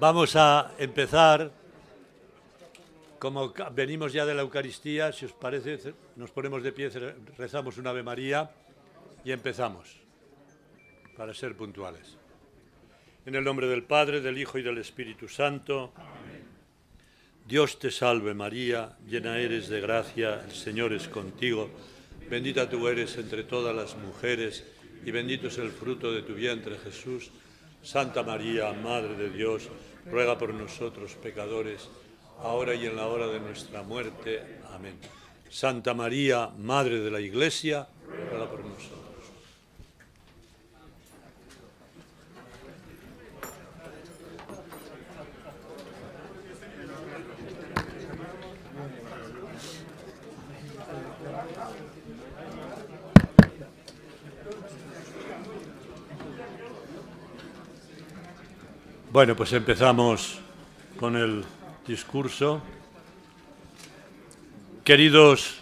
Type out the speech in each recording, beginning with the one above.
Vamos a empezar, como venimos ya de la Eucaristía, si os parece, nos ponemos de pie, rezamos un Ave María y empezamos, para ser puntuales. En el nombre del Padre, del Hijo y del Espíritu Santo. Amén. Dios te salve María, llena eres de gracia, el Señor es contigo. Bendita tú eres entre todas las mujeres y bendito es el fruto de tu vientre Jesús. Santa María, Madre de Dios, ruega por nosotros pecadores, ahora y en la hora de nuestra muerte. Amén. Santa María, Madre de la Iglesia, ruega por nosotros Bueno, pues empezamos con el discurso. Queridos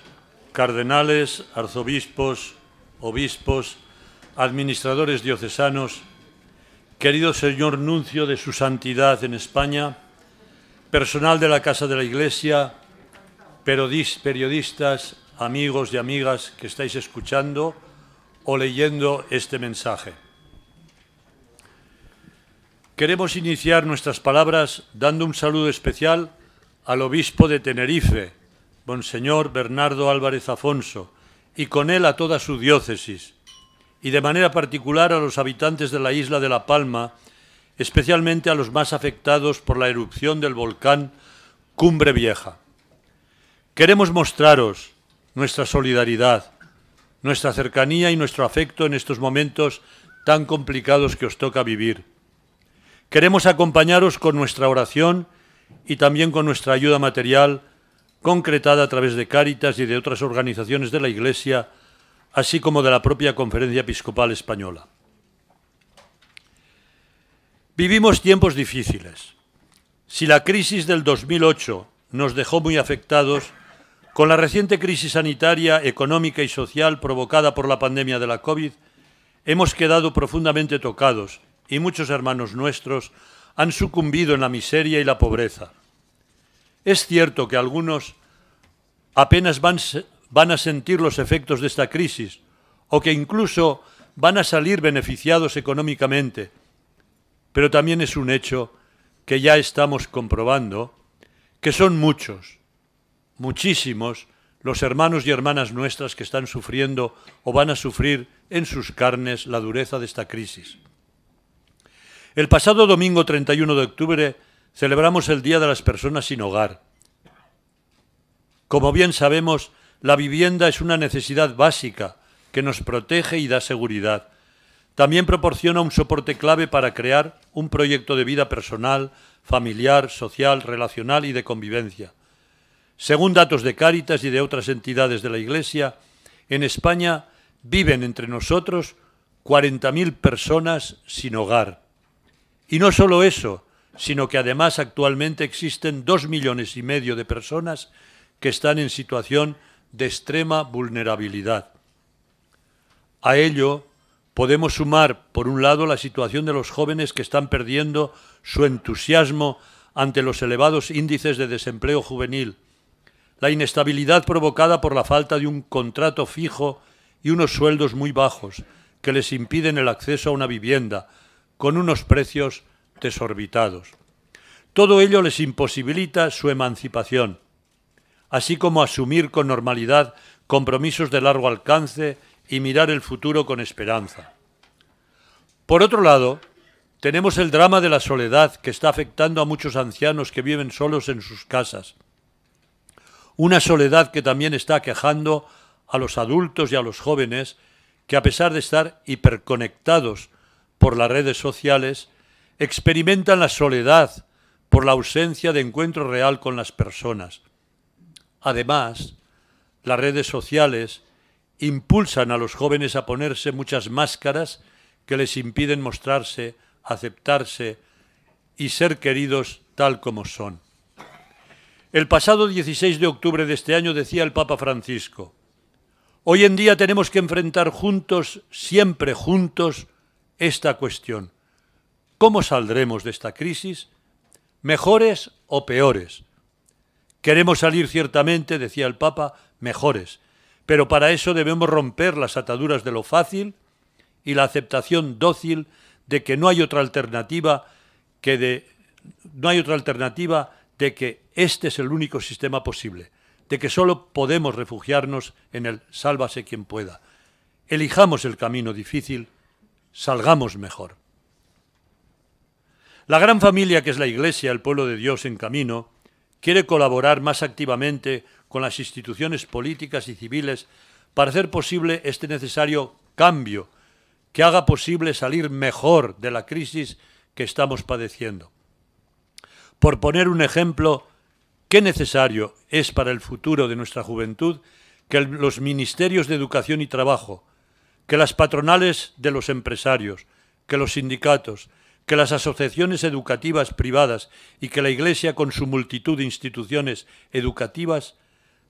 cardenales, arzobispos, obispos, administradores diocesanos, querido señor nuncio de su santidad en España, personal de la Casa de la Iglesia, periodistas, amigos y amigas que estáis escuchando o leyendo este mensaje. Queremos iniciar nuestras palabras dando un saludo especial al obispo de Tenerife, Monseñor Bernardo Álvarez Afonso, y con él a toda su diócesis, y de manera particular a los habitantes de la isla de La Palma, especialmente a los más afectados por la erupción del volcán Cumbre Vieja. Queremos mostraros nuestra solidaridad, nuestra cercanía y nuestro afecto en estos momentos tan complicados que os toca vivir Queremos acompañaros con nuestra oración y también con nuestra ayuda material concretada a través de Cáritas y de otras organizaciones de la Iglesia, así como de la propia Conferencia Episcopal Española. Vivimos tiempos difíciles. Si la crisis del 2008 nos dejó muy afectados, con la reciente crisis sanitaria, económica y social provocada por la pandemia de la COVID, hemos quedado profundamente tocados y muchos hermanos nuestros han sucumbido en la miseria y la pobreza. Es cierto que algunos apenas van, van a sentir los efectos de esta crisis o que incluso van a salir beneficiados económicamente, pero también es un hecho que ya estamos comprobando que son muchos, muchísimos, los hermanos y hermanas nuestras que están sufriendo o van a sufrir en sus carnes la dureza de esta crisis. El pasado domingo 31 de octubre celebramos el Día de las Personas sin Hogar. Como bien sabemos, la vivienda es una necesidad básica que nos protege y da seguridad. También proporciona un soporte clave para crear un proyecto de vida personal, familiar, social, relacional y de convivencia. Según datos de Cáritas y de otras entidades de la Iglesia, en España viven entre nosotros 40.000 personas sin hogar. Y no solo eso, sino que además actualmente existen dos millones y medio de personas que están en situación de extrema vulnerabilidad. A ello podemos sumar, por un lado, la situación de los jóvenes que están perdiendo su entusiasmo ante los elevados índices de desempleo juvenil, la inestabilidad provocada por la falta de un contrato fijo y unos sueldos muy bajos que les impiden el acceso a una vivienda, con unos precios desorbitados. Todo ello les imposibilita su emancipación, así como asumir con normalidad compromisos de largo alcance y mirar el futuro con esperanza. Por otro lado, tenemos el drama de la soledad que está afectando a muchos ancianos que viven solos en sus casas. Una soledad que también está quejando a los adultos y a los jóvenes que a pesar de estar hiperconectados por las redes sociales experimentan la soledad por la ausencia de encuentro real con las personas. Además, las redes sociales impulsan a los jóvenes a ponerse muchas máscaras que les impiden mostrarse, aceptarse y ser queridos tal como son. El pasado 16 de octubre de este año decía el Papa Francisco, Hoy en día tenemos que enfrentar juntos, siempre juntos, esta cuestión. ¿Cómo saldremos de esta crisis? ¿Mejores o peores? Queremos salir ciertamente, decía el Papa, mejores, pero para eso debemos romper las ataduras de lo fácil y la aceptación dócil de que no hay otra alternativa que de no hay otra alternativa de que este es el único sistema posible, de que solo podemos refugiarnos en el sálvase quien pueda. Elijamos el camino difícil salgamos mejor. La gran familia que es la Iglesia, el pueblo de Dios en camino, quiere colaborar más activamente con las instituciones políticas y civiles para hacer posible este necesario cambio que haga posible salir mejor de la crisis que estamos padeciendo. Por poner un ejemplo, qué necesario es para el futuro de nuestra juventud que los ministerios de educación y trabajo, que las patronales de los empresarios, que los sindicatos, que las asociaciones educativas privadas y que la Iglesia con su multitud de instituciones educativas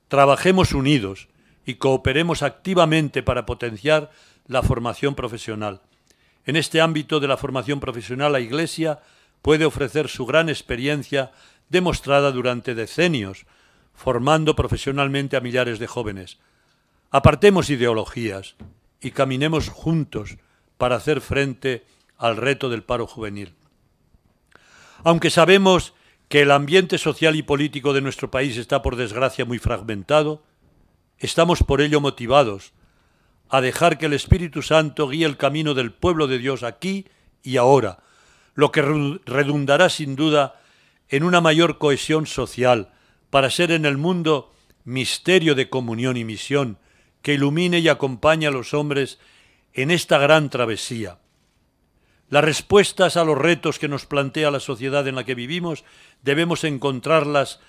trabajemos unidos y cooperemos activamente para potenciar la formación profesional. En este ámbito de la formación profesional la Iglesia puede ofrecer su gran experiencia demostrada durante decenios, formando profesionalmente a millares de jóvenes. Apartemos ideologías, y caminemos juntos para hacer frente al reto del paro juvenil. Aunque sabemos que el ambiente social y político de nuestro país está por desgracia muy fragmentado, estamos por ello motivados a dejar que el Espíritu Santo guíe el camino del pueblo de Dios aquí y ahora, lo que redundará sin duda en una mayor cohesión social para ser en el mundo misterio de comunión y misión, que ilumine y acompañe a los hombres en esta gran travesía. Las respuestas a los retos que nos plantea la sociedad en la que vivimos debemos encontrarlas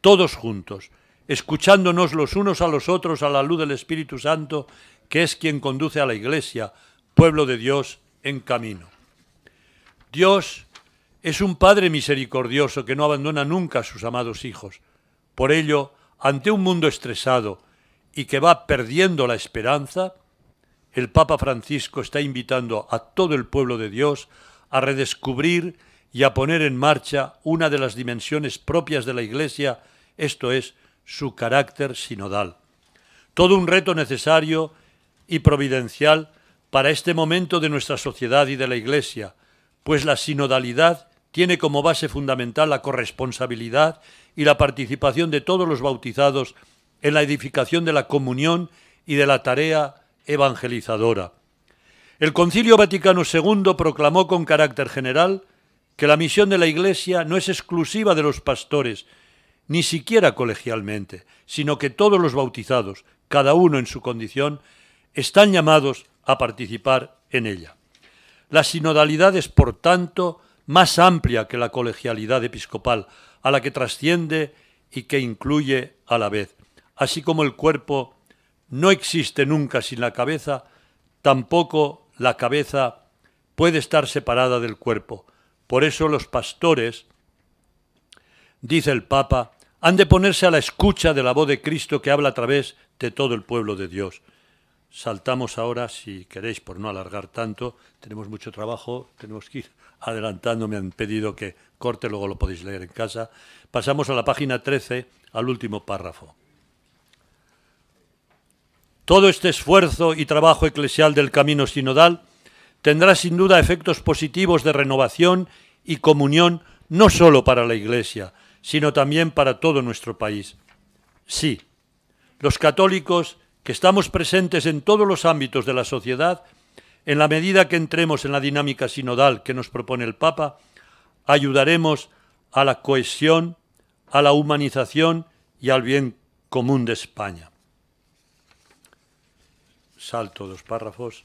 todos juntos, escuchándonos los unos a los otros a la luz del Espíritu Santo, que es quien conduce a la Iglesia, pueblo de Dios, en camino. Dios es un Padre misericordioso que no abandona nunca a sus amados hijos. Por ello, ante un mundo estresado, y que va perdiendo la esperanza, el Papa Francisco está invitando a todo el pueblo de Dios a redescubrir y a poner en marcha una de las dimensiones propias de la Iglesia, esto es, su carácter sinodal. Todo un reto necesario y providencial para este momento de nuestra sociedad y de la Iglesia, pues la sinodalidad tiene como base fundamental la corresponsabilidad y la participación de todos los bautizados en la edificación de la comunión y de la tarea evangelizadora. El Concilio Vaticano II proclamó con carácter general que la misión de la Iglesia no es exclusiva de los pastores, ni siquiera colegialmente, sino que todos los bautizados, cada uno en su condición, están llamados a participar en ella. La sinodalidad es, por tanto, más amplia que la colegialidad episcopal, a la que trasciende y que incluye a la vez así como el cuerpo no existe nunca sin la cabeza, tampoco la cabeza puede estar separada del cuerpo. Por eso los pastores, dice el Papa, han de ponerse a la escucha de la voz de Cristo que habla a través de todo el pueblo de Dios. Saltamos ahora, si queréis, por no alargar tanto, tenemos mucho trabajo, tenemos que ir adelantando, me han pedido que corte, luego lo podéis leer en casa. Pasamos a la página 13, al último párrafo. Todo este esfuerzo y trabajo eclesial del camino sinodal tendrá sin duda efectos positivos de renovación y comunión no solo para la Iglesia, sino también para todo nuestro país. Sí, los católicos que estamos presentes en todos los ámbitos de la sociedad, en la medida que entremos en la dinámica sinodal que nos propone el Papa, ayudaremos a la cohesión, a la humanización y al bien común de España salto dos párrafos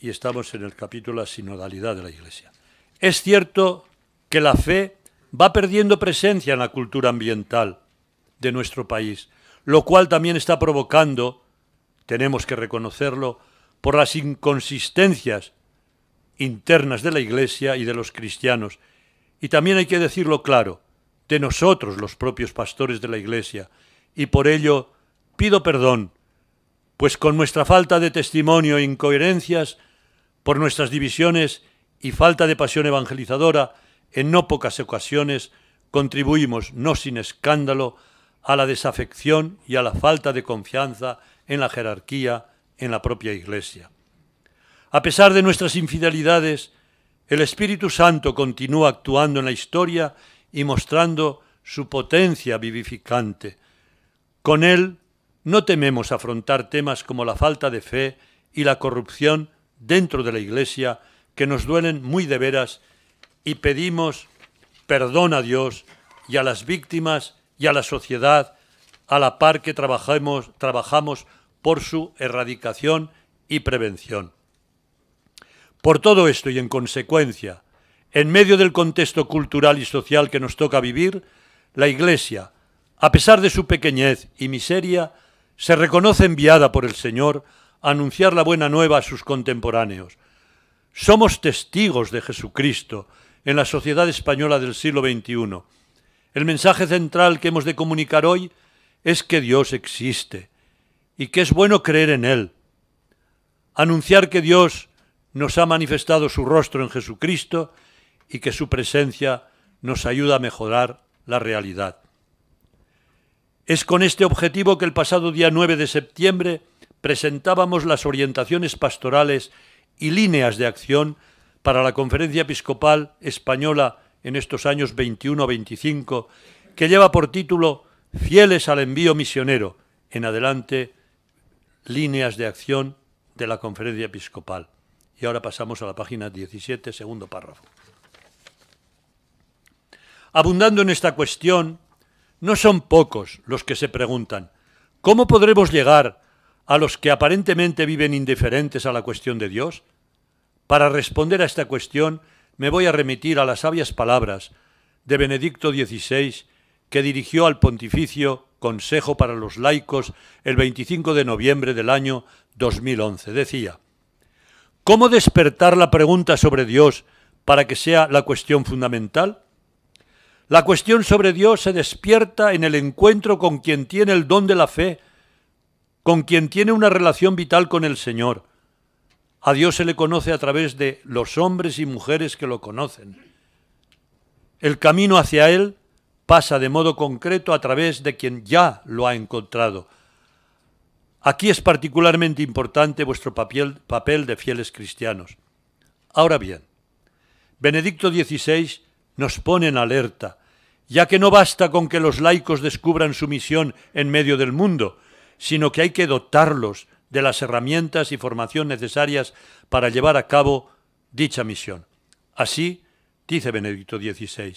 y estamos en el capítulo La sinodalidad de la Iglesia. Es cierto que la fe va perdiendo presencia en la cultura ambiental de nuestro país, lo cual también está provocando, tenemos que reconocerlo, por las inconsistencias internas de la Iglesia y de los cristianos. Y también hay que decirlo claro, de nosotros los propios pastores de la Iglesia. Y por ello pido perdón pues con nuestra falta de testimonio e incoherencias, por nuestras divisiones y falta de pasión evangelizadora, en no pocas ocasiones contribuimos, no sin escándalo, a la desafección y a la falta de confianza en la jerarquía, en la propia Iglesia. A pesar de nuestras infidelidades, el Espíritu Santo continúa actuando en la historia y mostrando su potencia vivificante. Con él no tememos afrontar temas como la falta de fe y la corrupción dentro de la Iglesia que nos duelen muy de veras y pedimos perdón a Dios y a las víctimas y a la sociedad a la par que trabajamos, trabajamos por su erradicación y prevención. Por todo esto y en consecuencia, en medio del contexto cultural y social que nos toca vivir, la Iglesia, a pesar de su pequeñez y miseria, se reconoce enviada por el Señor a anunciar la buena nueva a sus contemporáneos. Somos testigos de Jesucristo en la sociedad española del siglo XXI. El mensaje central que hemos de comunicar hoy es que Dios existe y que es bueno creer en Él. Anunciar que Dios nos ha manifestado su rostro en Jesucristo y que su presencia nos ayuda a mejorar la realidad. Es con este objetivo que el pasado día 9 de septiembre presentábamos las orientaciones pastorales y líneas de acción para la Conferencia Episcopal Española en estos años 21 25, que lleva por título Fieles al envío misionero, en adelante líneas de acción de la Conferencia Episcopal. Y ahora pasamos a la página 17, segundo párrafo. Abundando en esta cuestión, no son pocos los que se preguntan, ¿cómo podremos llegar a los que aparentemente viven indiferentes a la cuestión de Dios? Para responder a esta cuestión me voy a remitir a las sabias palabras de Benedicto XVI que dirigió al pontificio Consejo para los Laicos el 25 de noviembre del año 2011. Decía, ¿cómo despertar la pregunta sobre Dios para que sea la cuestión fundamental? La cuestión sobre Dios se despierta en el encuentro con quien tiene el don de la fe, con quien tiene una relación vital con el Señor. A Dios se le conoce a través de los hombres y mujeres que lo conocen. El camino hacia Él pasa de modo concreto a través de quien ya lo ha encontrado. Aquí es particularmente importante vuestro papel, papel de fieles cristianos. Ahora bien, Benedicto XVI nos pone en alerta ya que no basta con que los laicos descubran su misión en medio del mundo, sino que hay que dotarlos de las herramientas y formación necesarias para llevar a cabo dicha misión. Así, dice Benedicto XVI,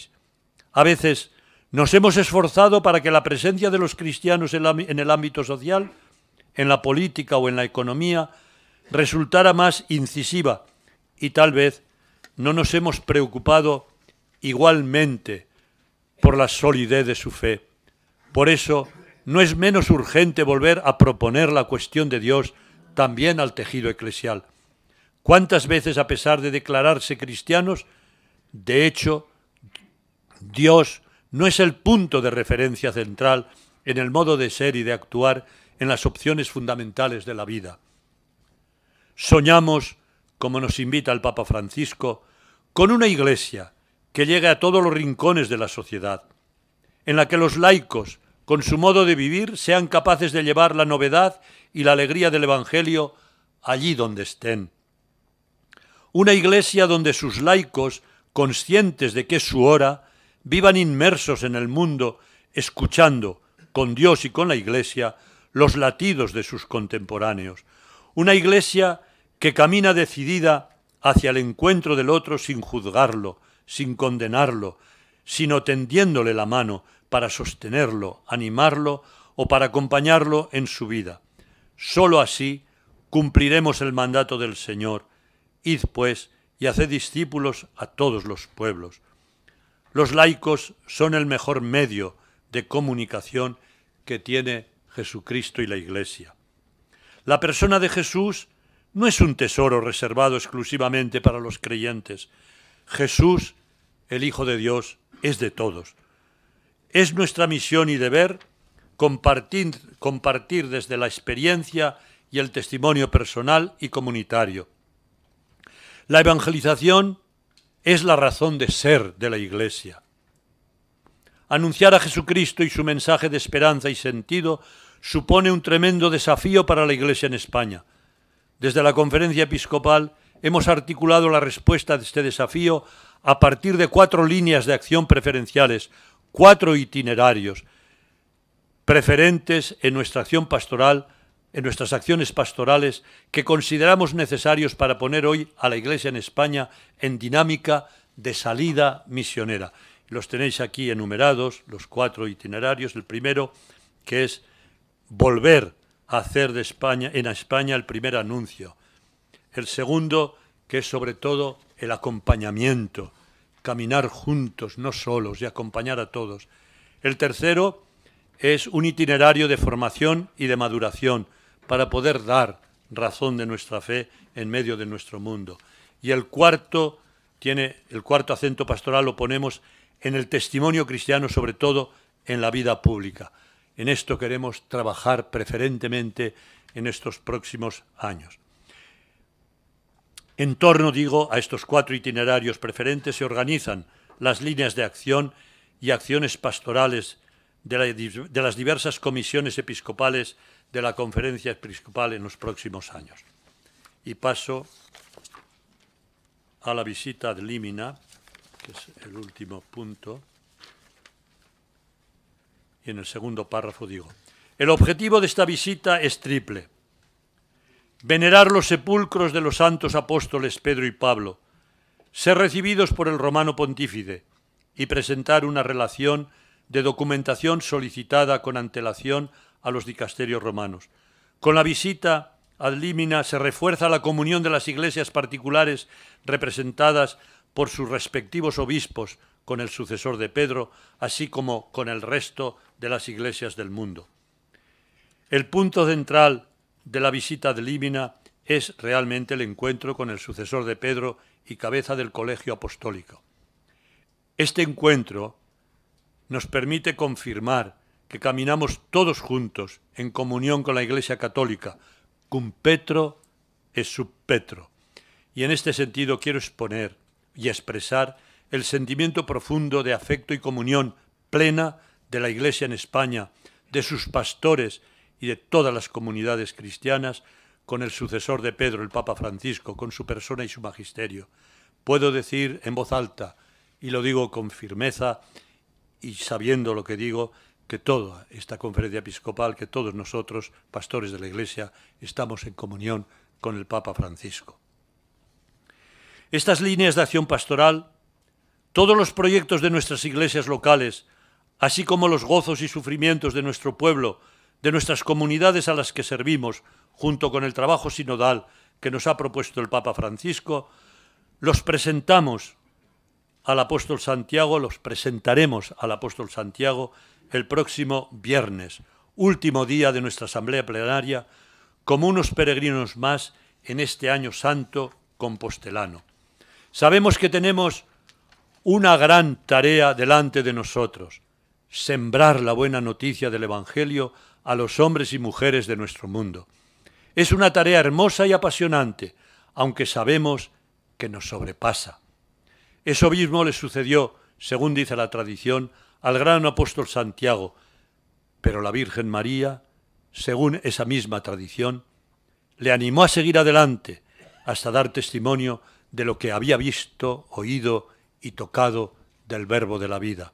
a veces nos hemos esforzado para que la presencia de los cristianos en el ámbito social, en la política o en la economía resultara más incisiva y tal vez no nos hemos preocupado igualmente por la solidez de su fe. Por eso, no es menos urgente volver a proponer la cuestión de Dios también al tejido eclesial. ¿Cuántas veces, a pesar de declararse cristianos, de hecho, Dios no es el punto de referencia central en el modo de ser y de actuar en las opciones fundamentales de la vida? Soñamos, como nos invita el Papa Francisco, con una iglesia que llegue a todos los rincones de la sociedad, en la que los laicos, con su modo de vivir, sean capaces de llevar la novedad y la alegría del Evangelio allí donde estén. Una iglesia donde sus laicos, conscientes de que es su hora, vivan inmersos en el mundo, escuchando, con Dios y con la iglesia, los latidos de sus contemporáneos. Una iglesia que camina decidida hacia el encuentro del otro sin juzgarlo, sin condenarlo, sino tendiéndole la mano para sostenerlo, animarlo o para acompañarlo en su vida. Solo así cumpliremos el mandato del Señor. Id pues y haced discípulos a todos los pueblos. Los laicos son el mejor medio de comunicación que tiene Jesucristo y la Iglesia. La persona de Jesús no es un tesoro reservado exclusivamente para los creyentes, Jesús, el Hijo de Dios, es de todos. Es nuestra misión y deber compartir, desde la experiencia y el testimonio personal y comunitario. La evangelización es la razón de ser de la Iglesia. Anunciar a Jesucristo y su mensaje de esperanza y sentido supone un tremendo desafío para la Iglesia en España. Desde la conferencia episcopal hemos articulado la respuesta de este desafío a partir de cuatro líneas de acción preferenciales, cuatro itinerarios preferentes en nuestra acción pastoral, en nuestras acciones pastorales que consideramos necesarios para poner hoy a la Iglesia en España en dinámica de salida misionera. Los tenéis aquí enumerados, los cuatro itinerarios. El primero, que es volver a hacer de España, en España el primer anuncio. El segundo, que es sobre todo el acompañamiento, caminar juntos, no solos, y acompañar a todos. El tercero es un itinerario de formación y de maduración para poder dar razón de nuestra fe en medio de nuestro mundo. Y el cuarto tiene el cuarto acento pastoral lo ponemos en el testimonio cristiano, sobre todo en la vida pública. En esto queremos trabajar preferentemente en estos próximos años. En torno, digo, a estos cuatro itinerarios preferentes se organizan las líneas de acción y acciones pastorales de, las diversas comisiones episcopales de la conferencia episcopal en los próximos años. Y paso a la visita de Límina, que es el último punto. Y en el segundo párrafo digo, el objetivo de esta visita es triple venerar los sepulcros de los santos apóstoles Pedro y Pablo, ser recibidos por el romano pontífice y presentar una relación de documentación solicitada con antelación a los dicasterios romanos. Con la visita ad Límina se refuerza la comunión de las iglesias particulares representadas por sus respectivos obispos con el sucesor de Pedro, así como con el resto de las iglesias del mundo. El punto central de la visita de Líbina es realmente el encuentro con el sucesor de Pedro y cabeza del colegio apostólico. Este encuentro nos permite confirmar que caminamos todos juntos en comunión con la Iglesia Católica, cum petro es sub petro. Y en este sentido quiero exponer y expresar el sentimiento profundo de afecto y comunión plena de la Iglesia en España, de sus pastores y de todas las comunidades cristianas con el sucesor de Pedro, el Papa Francisco, con su persona y su magisterio. Puedo decir en voz alta, y lo digo con firmeza y sabiendo lo que digo, que toda esta conferencia episcopal, que todos nosotros, pastores de la Iglesia, estamos en comunión con el Papa Francisco. Estas líneas de acción pastoral, todos los proyectos de nuestras iglesias locales, así como los gozos y sufrimientos de nuestro pueblo, de nuestras comunidades a las que servimos, junto con el trabajo sinodal que nos ha propuesto el Papa Francisco, los presentamos al apóstol Santiago, los presentaremos al apóstol Santiago el próximo viernes, último día de nuestra asamblea plenaria, como unos peregrinos más en este año santo compostelano. Sabemos que tenemos una gran tarea delante de nosotros sembrar la buena noticia del Evangelio a los hombres y mujeres de nuestro mundo. Es una tarea hermosa y apasionante, aunque sabemos que nos sobrepasa. Eso mismo le sucedió, según dice la tradición, al gran apóstol Santiago, pero la Virgen María, según esa misma tradición, le animó a seguir adelante hasta dar testimonio de lo que había visto, oído y tocado del verbo de la vida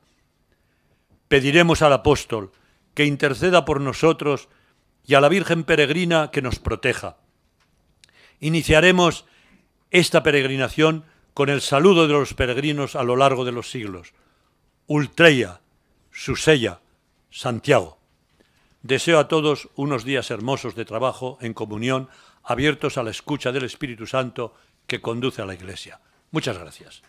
pediremos al apóstol que interceda por nosotros y a la Virgen peregrina que nos proteja. Iniciaremos esta peregrinación con el saludo de los peregrinos a lo largo de los siglos. Ultreya, Susella, Santiago. Deseo a todos unos días hermosos de trabajo en comunión, abiertos a la escucha del Espíritu Santo que conduce a la Iglesia. Muchas gracias.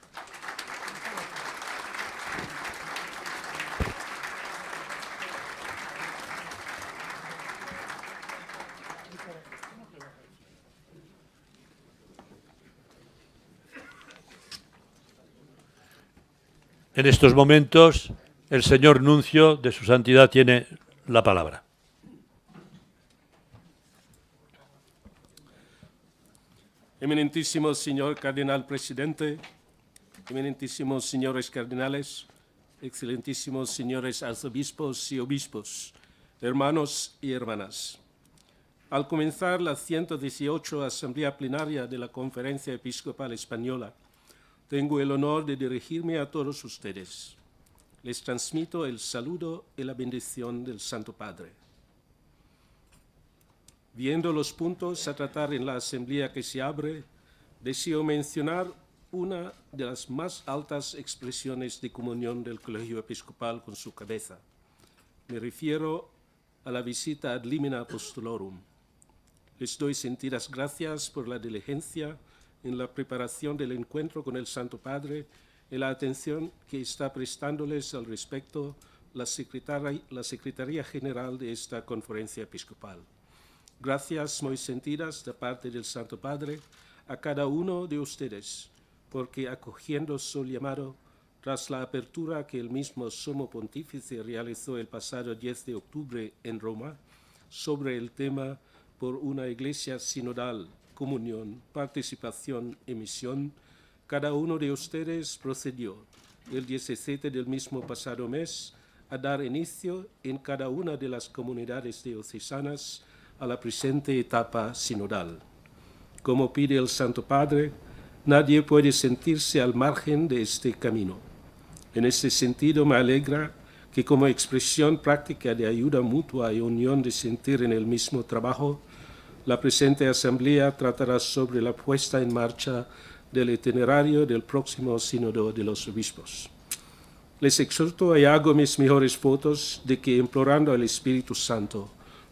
En estos momentos, el señor Nuncio de su Santidad tiene la palabra. Eminentísimo señor Cardenal Presidente, eminentísimos señores cardinales, excelentísimos señores arzobispos y obispos, hermanos y hermanas. Al comenzar la 118 Asamblea Plenaria de la Conferencia Episcopal Española, tengo el honor de dirigirme a todos ustedes. Les transmito el saludo y la bendición del Santo Padre. Viendo los puntos a tratar en la asamblea que se abre, deseo mencionar una de las más altas expresiones de comunión del colegio episcopal con su cabeza. Me refiero a la visita ad limina apostolorum. Les doy sentidas gracias por la diligencia en la preparación del encuentro con el Santo Padre y la atención que está prestándoles al respecto la Secretaría, la Secretaría General de esta Conferencia Episcopal. Gracias muy sentidas de parte del Santo Padre a cada uno de ustedes, porque acogiendo su llamado, tras la apertura que el mismo Sumo Pontífice realizó el pasado 10 de octubre en Roma sobre el tema por una iglesia sinodal comunión, participación y misión, cada uno de ustedes procedió el 17 del mismo pasado mes a dar inicio en cada una de las comunidades diocesanas a la presente etapa sinodal. Como pide el Santo Padre, nadie puede sentirse al margen de este camino. En este sentido me alegra que como expresión práctica de ayuda mutua y unión de sentir en el mismo trabajo, la presente asamblea tratará sobre la puesta en marcha del itinerario del próximo sínodo de los obispos. Les exhorto y hago mis mejores votos de que implorando al Espíritu Santo,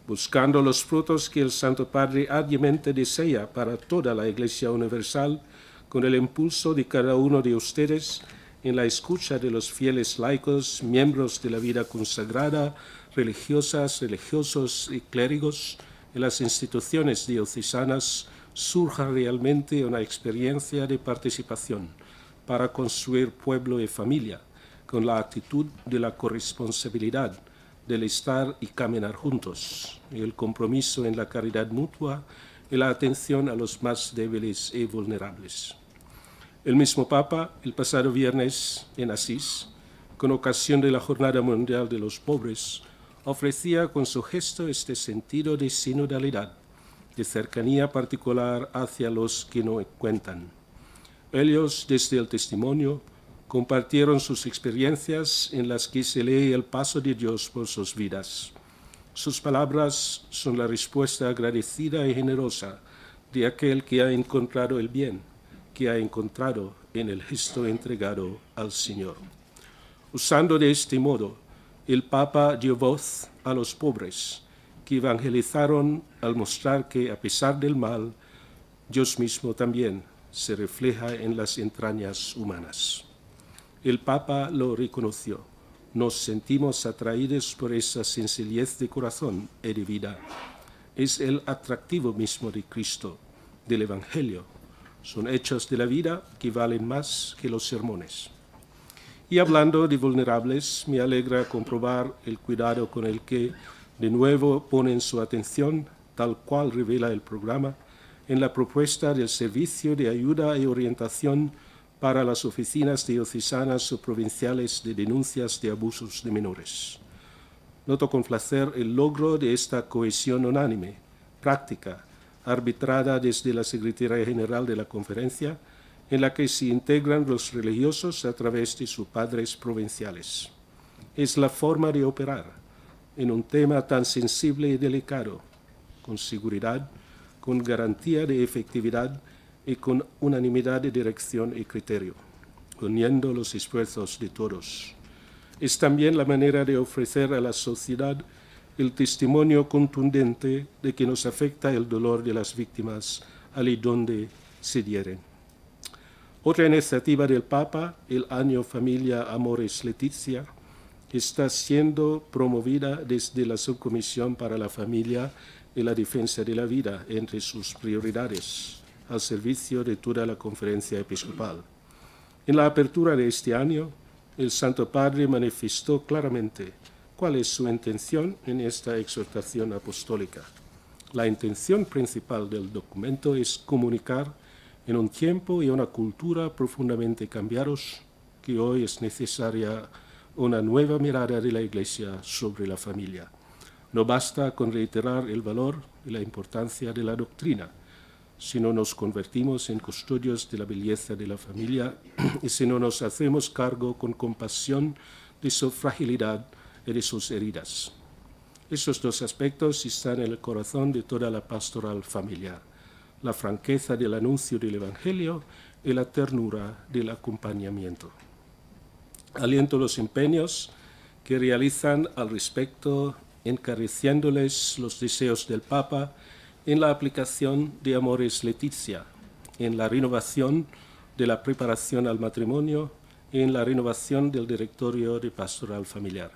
buscando los frutos que el Santo Padre ardientemente desea para toda la Iglesia Universal, con el impulso de cada uno de ustedes en la escucha de los fieles laicos, miembros de la vida consagrada, religiosas, religiosos y clérigos, en las instituciones diocesanas surja realmente una experiencia de participación para construir pueblo y familia con la actitud de la corresponsabilidad, del estar y caminar juntos, el compromiso en la caridad mutua y la atención a los más débiles y vulnerables. El mismo Papa, el pasado viernes en Asís, con ocasión de la Jornada Mundial de los Pobres, ofrecía con su gesto este sentido de sinodalidad, de cercanía particular hacia los que no cuentan. Ellos, desde el testimonio, compartieron sus experiencias en las que se lee el paso de Dios por sus vidas. Sus palabras son la respuesta agradecida y generosa de aquel que ha encontrado el bien, que ha encontrado en el gesto entregado al Señor. Usando de este modo el Papa dio voz a los pobres que evangelizaron al mostrar que a pesar del mal, Dios mismo también se refleja en las entrañas humanas. El Papa lo reconoció. Nos sentimos atraídos por esa sencillez de corazón y de vida. Es el atractivo mismo de Cristo, del Evangelio. Son hechos de la vida que valen más que los sermones. Y hablando de vulnerables, me alegra comprobar el cuidado con el que de nuevo ponen su atención, tal cual revela el programa, en la propuesta del Servicio de Ayuda y Orientación para las oficinas diocesanas o provinciales de denuncias de abusos de menores. Noto con placer el logro de esta cohesión unánime, práctica, arbitrada desde la Secretaría General de la Conferencia, en la que se integran los religiosos a través de sus padres provinciales. Es la forma de operar en un tema tan sensible y delicado, con seguridad, con garantía de efectividad y con unanimidad de dirección y criterio, uniendo los esfuerzos de todos. Es también la manera de ofrecer a la sociedad el testimonio contundente de que nos afecta el dolor de las víctimas y donde se dieren. Otra iniciativa del Papa, el año Familia Amores Leticia, está siendo promovida desde la Subcomisión para la Familia y la Defensa de la Vida entre sus prioridades, al servicio de toda la conferencia episcopal. En la apertura de este año, el Santo Padre manifestó claramente cuál es su intención en esta exhortación apostólica. La intención principal del documento es comunicar en un tiempo y una cultura profundamente cambiados que hoy es necesaria una nueva mirada de la Iglesia sobre la familia. No basta con reiterar el valor y la importancia de la doctrina, si no nos convertimos en custodios de la belleza de la familia y si no nos hacemos cargo con compasión de su fragilidad y de sus heridas. Esos dos aspectos están en el corazón de toda la pastoral familiar la franqueza del anuncio del Evangelio y la ternura del acompañamiento. Aliento los empeños que realizan al respecto, encareciéndoles los deseos del Papa en la aplicación de Amores Leticia, en la renovación de la preparación al matrimonio y en la renovación del directorio de pastoral familiar.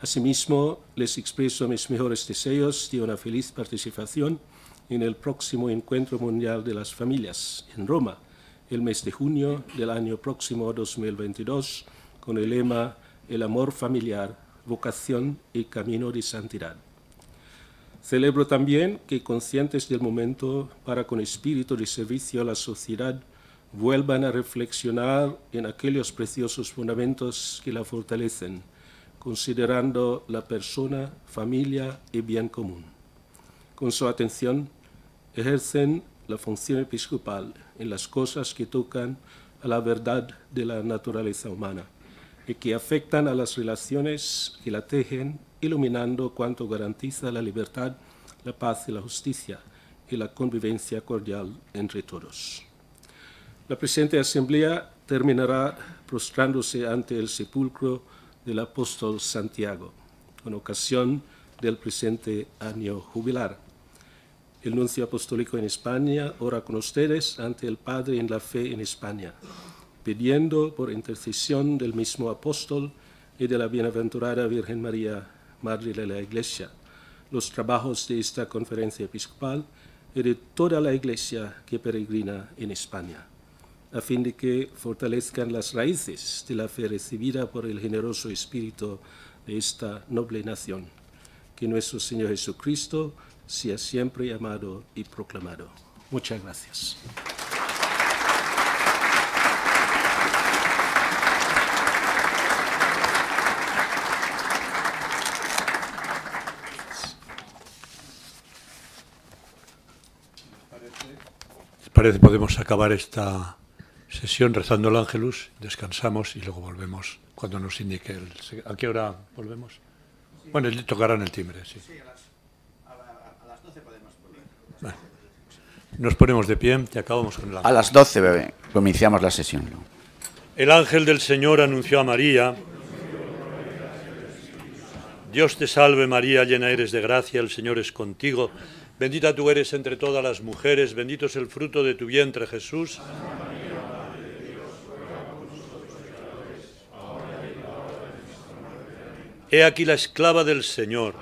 Asimismo, les expreso mis mejores deseos de una feliz participación en el próximo Encuentro Mundial de las Familias en Roma, el mes de junio del año próximo 2022, con el lema El amor familiar, vocación y camino de santidad. Celebro también que, conscientes del momento, para con espíritu de servicio a la sociedad, vuelvan a reflexionar en aquellos preciosos fundamentos que la fortalecen, considerando la persona, familia y bien común. Con su atención, ejercen la función episcopal en las cosas que tocan a la verdad de la naturaleza humana y que afectan a las relaciones que la tejen, iluminando cuanto garantiza la libertad, la paz y la justicia y la convivencia cordial entre todos. La presente asamblea terminará prostrándose ante el sepulcro del apóstol Santiago, con ocasión del presente año jubilar el nuncio apostólico en España, ora con ustedes ante el Padre en la fe en España, pidiendo por intercesión del mismo apóstol y de la bienaventurada Virgen María, Madre de la Iglesia, los trabajos de esta conferencia episcopal y de toda la Iglesia que peregrina en España, a fin de que fortalezcan las raíces de la fe recibida por el generoso espíritu de esta noble nación. Que nuestro Señor Jesucristo sea siempre amado y proclamado. Muchas gracias. ¿Les parece podemos acabar esta sesión rezando el ángelus, descansamos y luego volvemos cuando nos indique el... ¿A qué hora volvemos? Bueno, tocarán el timbre, sí nos ponemos de pie y acabamos con la... A las 12 bebé, comenzamos la sesión. El ángel del Señor anunció a María, Dios te salve María, llena eres de gracia, el Señor es contigo, bendita tú eres entre todas las mujeres, bendito es el fruto de tu vientre Jesús. He aquí la esclava del Señor.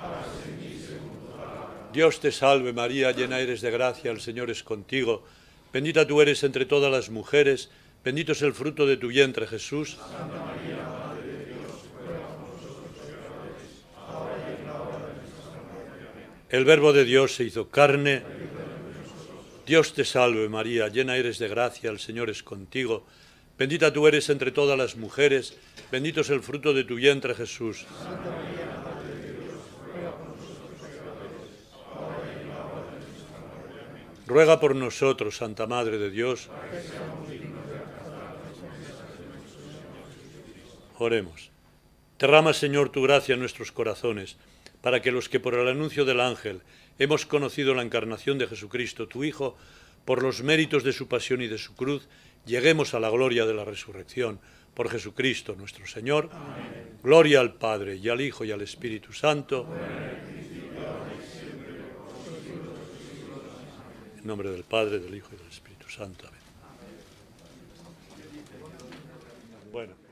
Dios te salve María, llena eres de gracia, el Señor es contigo. Bendita tú eres entre todas las mujeres, bendito es el fruto de tu vientre Jesús. Santa María, Madre de Dios, El Verbo de Dios se hizo carne. Dios te salve María, llena eres de gracia, el Señor es contigo. Bendita tú eres entre todas las mujeres, bendito es el fruto de tu vientre Jesús. Santa María, Ruega por nosotros, Santa Madre de Dios. Oremos. Derrama, Señor, tu gracia en nuestros corazones, para que los que por el anuncio del ángel hemos conocido la encarnación de Jesucristo, tu Hijo, por los méritos de su pasión y de su cruz, lleguemos a la gloria de la resurrección. Por Jesucristo nuestro Señor. Gloria al Padre, y al Hijo, y al Espíritu Santo. Amén nombre del Padre, del Hijo y del Espíritu Santo. Amén. Bueno.